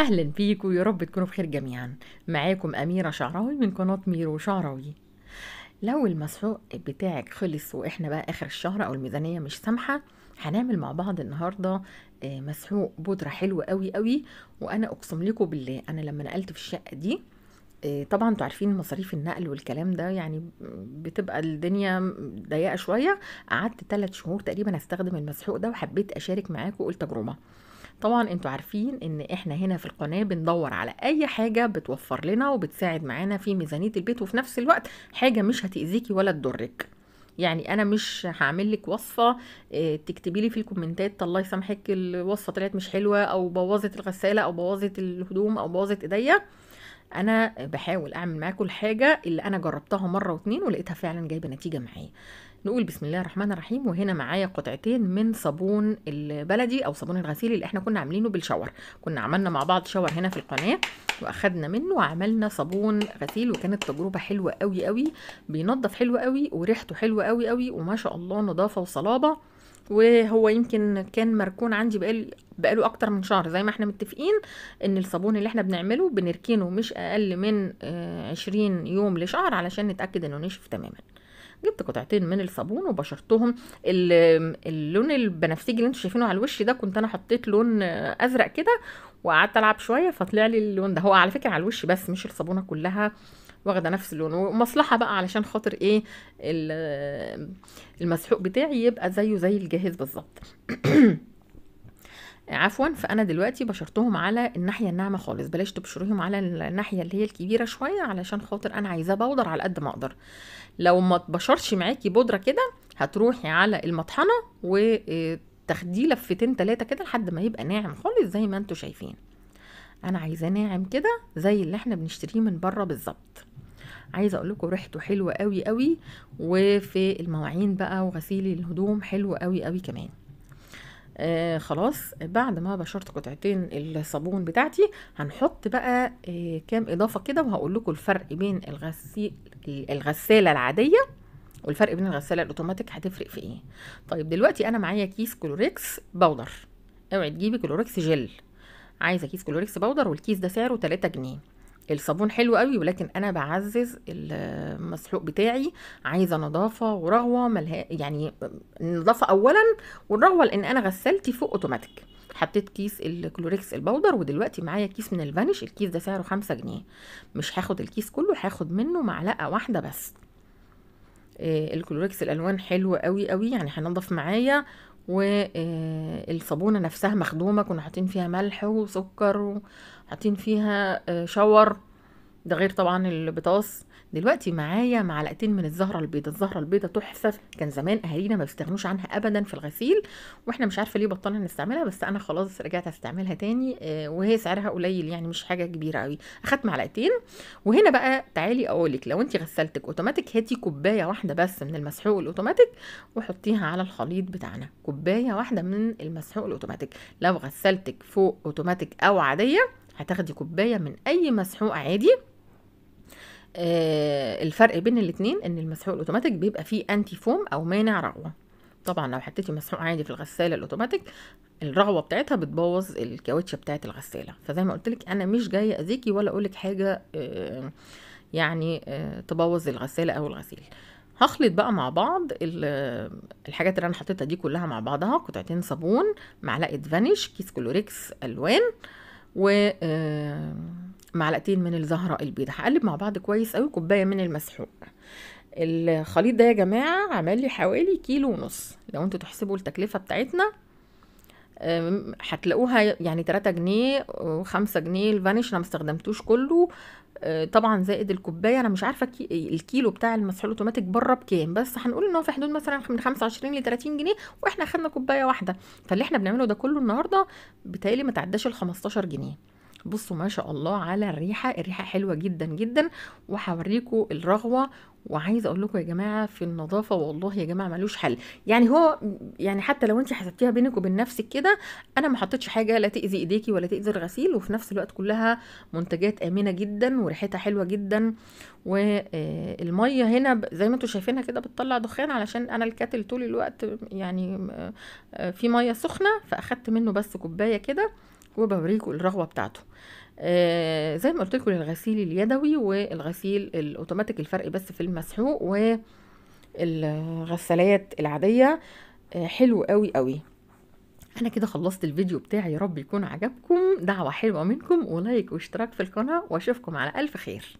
أهلا بيكم ويا رب تكونوا بخير جميعا معاكم أميرة شعراوي من قناة ميرو شعراوي لو المسحوق بتاعك خلص وإحنا بقى آخر الشهر أو الميزانية مش سامحة هنعمل مع بعض النهاردة آه، مسحوق بودرة حلو قوي قوي وأنا أقسم لكم بالله أنا لما نقلت في الشقة دي آه، طبعا انتوا عارفين مصاريف النقل والكلام ده يعني بتبقى الدنيا ضيقه شويه قعدت ثلاث شهور تقريبا استخدم المسحوق ده وحبيت اشارك معاكم اقول تجربه طبعا انتوا عارفين ان احنا هنا في القناه بندور على اي حاجه بتوفر لنا وبتساعد معانا في ميزانيه البيت وفي نفس الوقت حاجه مش هتاذيكي ولا تضرك يعني انا مش هعمل لك وصفه آه، تكتبي لي في الكومنتات الله يسامحك الوصفه طلعت مش حلوه او بوظت الغساله او بوظت الهدوم او بوظت ايديا انا بحاول اعمل معاه كل حاجه اللي انا جربتها مره واتنين ولقيتها فعلا جايبه نتيجه معايا نقول بسم الله الرحمن الرحيم وهنا معايا قطعتين من صابون البلدي او صابون الغسيل اللي احنا كنا عاملينه بالشاور كنا عملنا مع بعض شاور هنا في القناه واخدنا منه وعملنا صابون غسيل وكانت تجربه حلوه قوي قوي بينظف حلو قوي وريحته حلوه قوي قوي وما شاء الله نظافه وصلابه وهو يمكن كان مركون عندي بقال بقاله اكتر من شهر زي ما احنا متفقين ان الصابون اللي احنا بنعمله بنركنه مش اقل من آه، عشرين يوم لشهر علشان نتاكد انه نشف تماما جبت قطعتين من الصابون وبشرتهم اللون البنفسجي اللي انتوا شايفينه على الوش ده كنت انا حطيت لون ازرق كده وقعدت العب شويه فطلع لي اللون ده هو على فكره على الوش بس مش الصابونه كلها واخده نفس اللون ومصلحه بقى علشان خاطر ايه المسحوق بتاعي يبقى زيه زي الجاهز بالظبط عفوا فانا دلوقتي بشرتهم على الناحيه الناعمه خالص بلاش تبشريهم على الناحيه اللي هي الكبيره شويه علشان خاطر انا عايزاه بودر على قد ما اقدر لو ما تبشرش معاكي بودره كده هتروحي على المطحنه وتاخديه لفتين ثلاثه كده لحد ما يبقى ناعم خالص زي ما انتوا شايفين انا عايزاه ناعم كده زي اللي احنا بنشتريه من بره بالظبط عايزه اقول لكم ريحته حلوه قوي قوي وفي المواعين بقى وغسيل الهدوم حلو قوي قوي كمان آه خلاص بعد ما بشرت قطعتين الصابون بتاعتي هنحط بقى آه كام اضافه كده وهقول لكم الفرق بين الغسيل الغساله العاديه والفرق بين الغساله الاوتوماتيك هتفرق في ايه طيب دلوقتي انا معايا كيس كلوريكس باودر اوعي تجيبي كلوريكس جل عايزه كيس كلوريكس باودر والكيس ده سعره 3 جنيه الصابون حلو قوي ولكن انا بعزز المسحوق بتاعي عايزه نظافه ورغوه ملها يعني النظافه اولا والرغوه لان انا غسلتي فوق اوتوماتيك حطيت كيس الكلوريكس البودر ودلوقتي معايا كيس من الفانيش الكيس ده سعره خمسة جنيه مش هاخد الكيس كله هاخد منه معلقه واحده بس آه، الكلوريكس الالوان حلوه قوي قوي يعني هينضف معايا والصابونه نفسها مخدومه كنا حاطين فيها ملح وسكر وحاطين فيها آه، شاور ده غير طبعا البطاس دلوقتي معايا معلقتين من الزهره البيضاء الزهره البيضاء تحفه كان زمان اهالينا ما بيستغنوش عنها ابدا في الغسيل واحنا مش عارفه ليه بطلنا نستعملها بس انا خلاص رجعت استعملها تاني آه، وهي سعرها قليل يعني مش حاجه كبيره قوي اخدت معلقتين وهنا بقى تعالي لك لو انت غسلتك اوتوماتيك هاتي كوبايه واحده بس من المسحوق الاوتوماتيك وحطيها على الخليط بتاعنا كوبايه واحده من المسحوق الاوتوماتيك لو غسلتك فوق اوتوماتيك او عاديه هتاخدي كوبايه من اي مسحوق عادي آه الفرق بين الاتنين ان المسحوق الاوتوماتيك بيبقى فيه انتي فوم او مانع رغوه طبعا لو حطيتي مسحوق عادي في الغساله الاوتوماتيك الرغوه بتاعتها بتبوظ الكاوتشه بتاعت الغساله فزي ما قلت لك انا مش جايه اذيكي ولا اقول لك حاجه آه يعني آه تبوظ الغساله او الغسيل هخلط بقى مع بعض آه، الحاجات اللي انا حطيتها دي كلها مع بعضها قطعتين صابون معلقه فانيش كيس كلوريكس الوان و آه معلقتين من الزهرة البيضة هقلب مع بعض كويس قوي كوباية من المسحوق الخليط ده يا جماعة عمل لي حوالي كيلو ونص لو انتوا تحسبوا التكلفة بتاعتنا هتلاقوها يعني 3 جنيه و5 جنيه الفانيش انا ما استخدمتوش كله أه، طبعا زائد الكوبايه انا مش عارفه الكيلو بتاع المسحول اوتوماتيك بره بكام بس هنقول ان هو في حدود مثلا من 25 ل 30 جنيه واحنا خدنا كوبايه واحده فاللي احنا بنعمله ده كله النهارده بتهيألي ما تعداش ال 15 جنيه بصوا ما شاء الله على الريحه الريحه حلوه جدا جدا وهوريكم الرغوه وعايزه اقول لكم يا جماعه في النظافه والله يا جماعه ملوش حل يعني هو يعني حتى لو انت حسبتيها بينك وبين نفسك كده انا ما حطيتش حاجه لا تاذي ايديكي ولا تاذي الغسيل وفي نفس الوقت كلها منتجات امنه جدا وريحتها حلوه جدا والميه آه، هنا زي ما انتم شايفينها كده بتطلع دخان علشان انا الكاتل طول الوقت يعني آه، في ميه سخنه فاخدت منه بس كوبايه كده وبوريكم الرغوه بتاعته آه، زي ما قلت لكم الغسيل اليدوي والغسيل الاوتوماتيك الفرق بس في المسحوق والغسالات العاديه آه، حلو قوي قوي انا كده خلصت الفيديو بتاعي يا رب يكون عجبكم دعوه حلوه منكم ولايك واشتراك في القناه واشوفكم على الف خير